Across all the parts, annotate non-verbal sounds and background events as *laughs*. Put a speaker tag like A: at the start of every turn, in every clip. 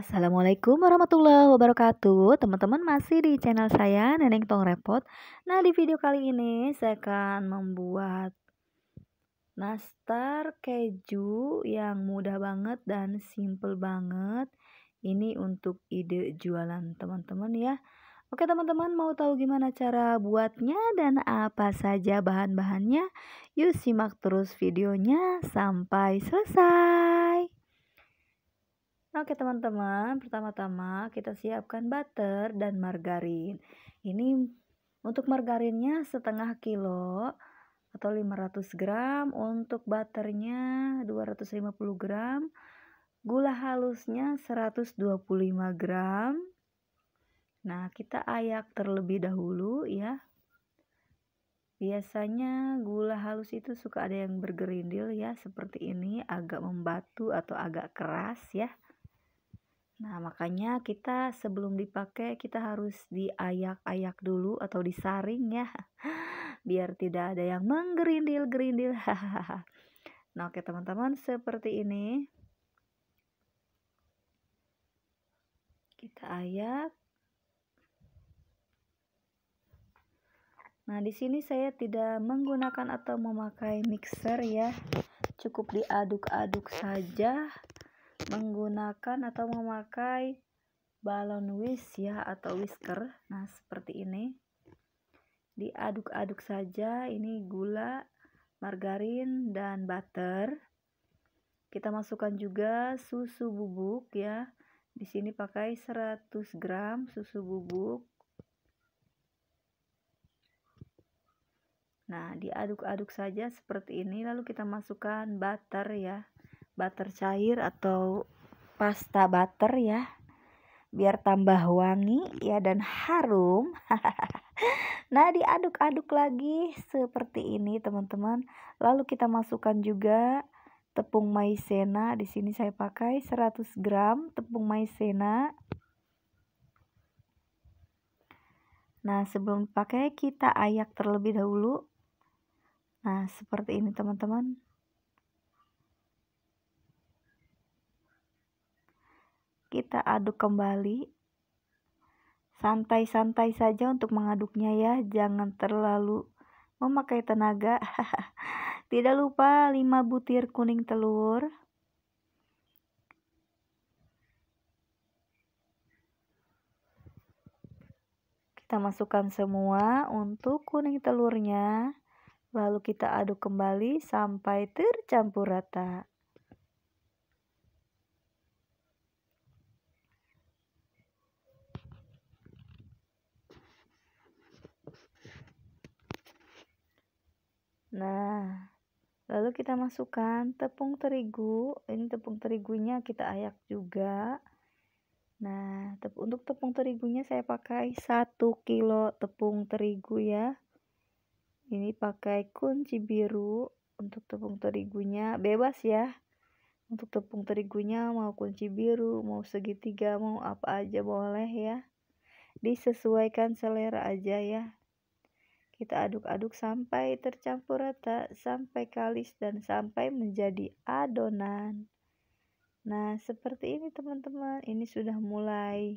A: Assalamualaikum warahmatullahi wabarakatuh Teman-teman masih di channel saya Neneng Tong Repot Nah di video kali ini saya akan membuat Nastar keju yang mudah banget dan simple banget Ini untuk ide jualan teman-teman ya Oke teman-teman mau tahu gimana cara buatnya dan apa saja bahan-bahannya Yuk simak terus videonya sampai selesai oke teman-teman, pertama-tama kita siapkan butter dan margarin. Ini untuk margarinnya setengah kilo atau 500 gram, untuk butternya 250 gram, gula halusnya 125 gram. Nah, kita ayak terlebih dahulu ya. Biasanya gula halus itu suka ada yang bergerindil ya, seperti ini agak membatu atau agak keras ya. Nah, makanya kita sebelum dipakai kita harus diayak-ayak dulu atau disaring ya. *laughs* Biar tidak ada yang menggerindil-gerindil. *laughs* nah, oke teman-teman, seperti ini. Kita ayak. Nah, di sini saya tidak menggunakan atau memakai mixer ya. Cukup diaduk-aduk saja menggunakan atau memakai balon whisk ya atau whisker nah seperti ini diaduk-aduk saja ini gula margarin dan butter kita masukkan juga susu bubuk ya di sini pakai 100 gram susu bubuk nah diaduk-aduk saja seperti ini lalu kita masukkan butter ya butter cair atau pasta butter ya biar tambah wangi ya dan harum *laughs* nah diaduk-aduk lagi seperti ini teman-teman lalu kita masukkan juga tepung maizena di sini saya pakai 100 gram tepung maizena nah sebelum pakai kita ayak terlebih dahulu nah seperti ini teman-teman Kita aduk kembali. Santai-santai saja untuk mengaduknya ya, jangan terlalu memakai tenaga. *laughs* Tidak lupa 5 butir kuning telur. Kita masukkan semua untuk kuning telurnya. Lalu kita aduk kembali sampai tercampur rata. Nah, lalu kita masukkan tepung terigu. Ini tepung terigunya kita ayak juga. Nah, tep untuk tepung terigunya saya pakai 1 kilo tepung terigu ya. Ini pakai kunci biru untuk tepung terigunya bebas ya. Untuk tepung terigunya mau kunci biru, mau segitiga, mau apa aja boleh ya. Disesuaikan selera aja ya kita aduk-aduk sampai tercampur rata, sampai kalis dan sampai menjadi adonan. Nah, seperti ini teman-teman. Ini sudah mulai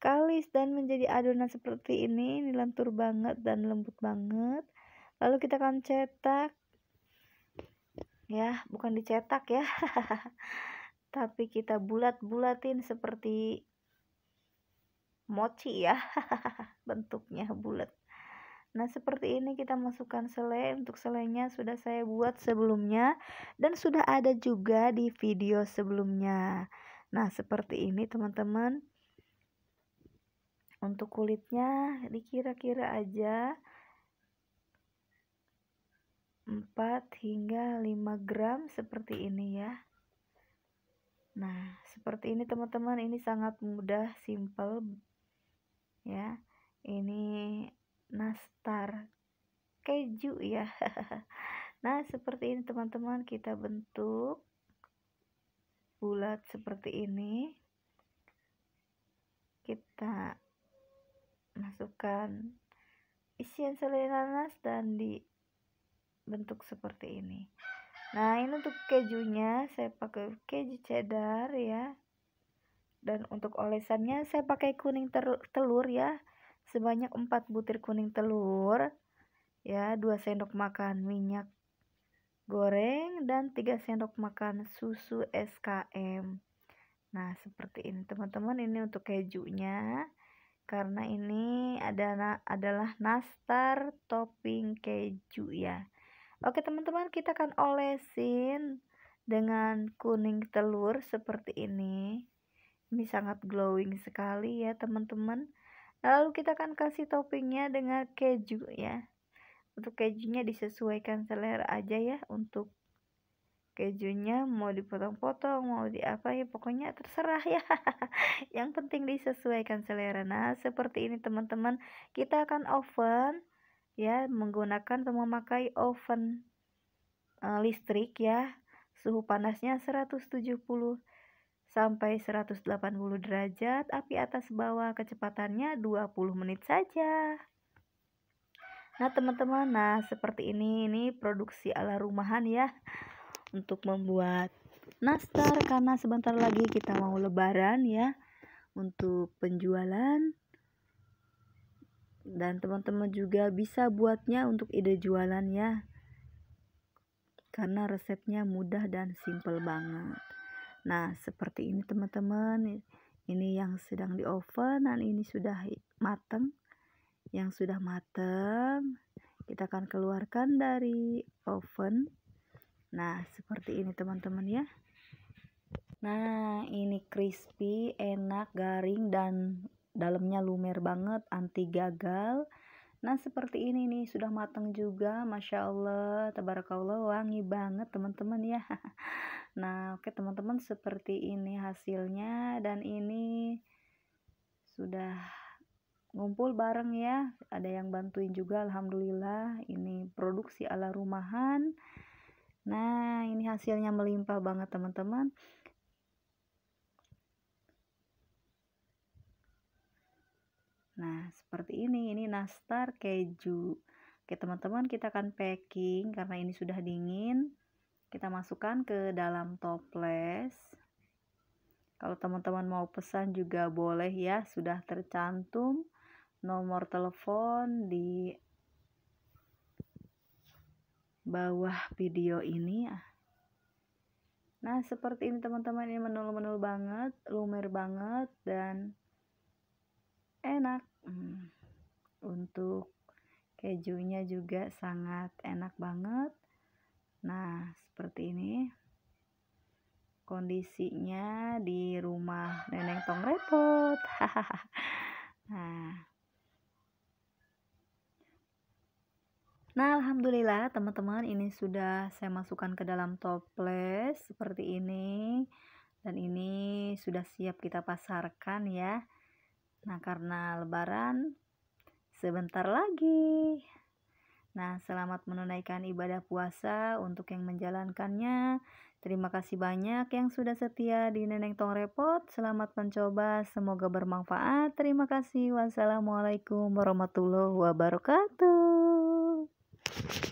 A: kalis dan menjadi adonan seperti ini. Ini lentur banget dan lembut banget. Lalu kita akan cetak. Ya, bukan dicetak ya. *laughs* Tapi kita bulat-bulatin seperti mochi ya *laughs* bentuknya bulat Nah, seperti ini kita masukkan selai. Untuk selainya sudah saya buat sebelumnya dan sudah ada juga di video sebelumnya. Nah, seperti ini teman-teman. Untuk kulitnya dikira-kira aja 4 hingga 5 gram seperti ini ya. Nah, seperti ini teman-teman, ini sangat mudah, simple ya. Ini keju ya *laughs* nah seperti ini teman-teman kita bentuk bulat seperti ini kita masukkan isian selai nanas dan di bentuk seperti ini nah ini untuk kejunya saya pakai keju cheddar ya dan untuk olesannya saya pakai kuning telur ya sebanyak 4 butir kuning telur ya 2 sendok makan minyak goreng dan 3 sendok makan susu SKM nah seperti ini teman-teman ini untuk kejunya karena ini adalah adalah nastar topping keju ya oke teman-teman kita akan olesin dengan kuning telur seperti ini ini sangat glowing sekali ya teman-teman lalu kita akan kasih toppingnya dengan keju ya untuk kejunya disesuaikan selera aja ya untuk kejunya mau dipotong-potong mau di apa ya pokoknya terserah ya *laughs* yang penting disesuaikan selera nah seperti ini teman-teman kita akan oven ya menggunakan atau memakai oven e, listrik ya suhu panasnya 170 sampai 180 derajat api atas bawah kecepatannya 20 menit saja Nah teman-teman, nah seperti ini ini produksi ala rumahan ya untuk membuat nastar karena sebentar lagi kita mau lebaran ya untuk penjualan dan teman-teman juga bisa buatnya untuk ide jualan ya karena resepnya mudah dan simple banget nah seperti ini teman-teman ini yang sedang di oven dan ini sudah mateng yang sudah matang kita akan keluarkan dari oven nah seperti ini teman-teman ya nah ini crispy enak garing dan dalamnya lumer banget anti gagal nah seperti ini nih sudah matang juga masya Allah tabarakallah wangi banget teman-teman ya *laughs* Nah, oke teman-teman seperti ini hasilnya dan ini sudah ngumpul bareng ya ada yang bantuin juga alhamdulillah ini produksi ala rumahan nah ini hasilnya melimpah banget teman-teman nah seperti ini ini nastar keju oke teman-teman kita akan packing karena ini sudah dingin kita masukkan ke dalam toples kalau teman-teman mau pesan juga boleh ya sudah tercantum nomor telepon di bawah video ini ya. Nah, seperti ini teman-teman, ini menul-menul banget, lumer banget, dan enak. Hmm. Untuk kejunya juga sangat enak banget. Nah, seperti ini kondisinya di rumah Neneng Tong Repot. Hahaha. *laughs* nah, Nah, alhamdulillah teman-teman ini sudah saya masukkan ke dalam toples seperti ini dan ini sudah siap kita pasarkan ya. Nah, karena lebaran sebentar lagi. Nah, selamat menunaikan ibadah puasa untuk yang menjalankannya. Terima kasih banyak yang sudah setia di Neneng Tong Repot. Selamat mencoba, semoga bermanfaat. Terima kasih. Wassalamualaikum warahmatullahi wabarakatuh. Thank you.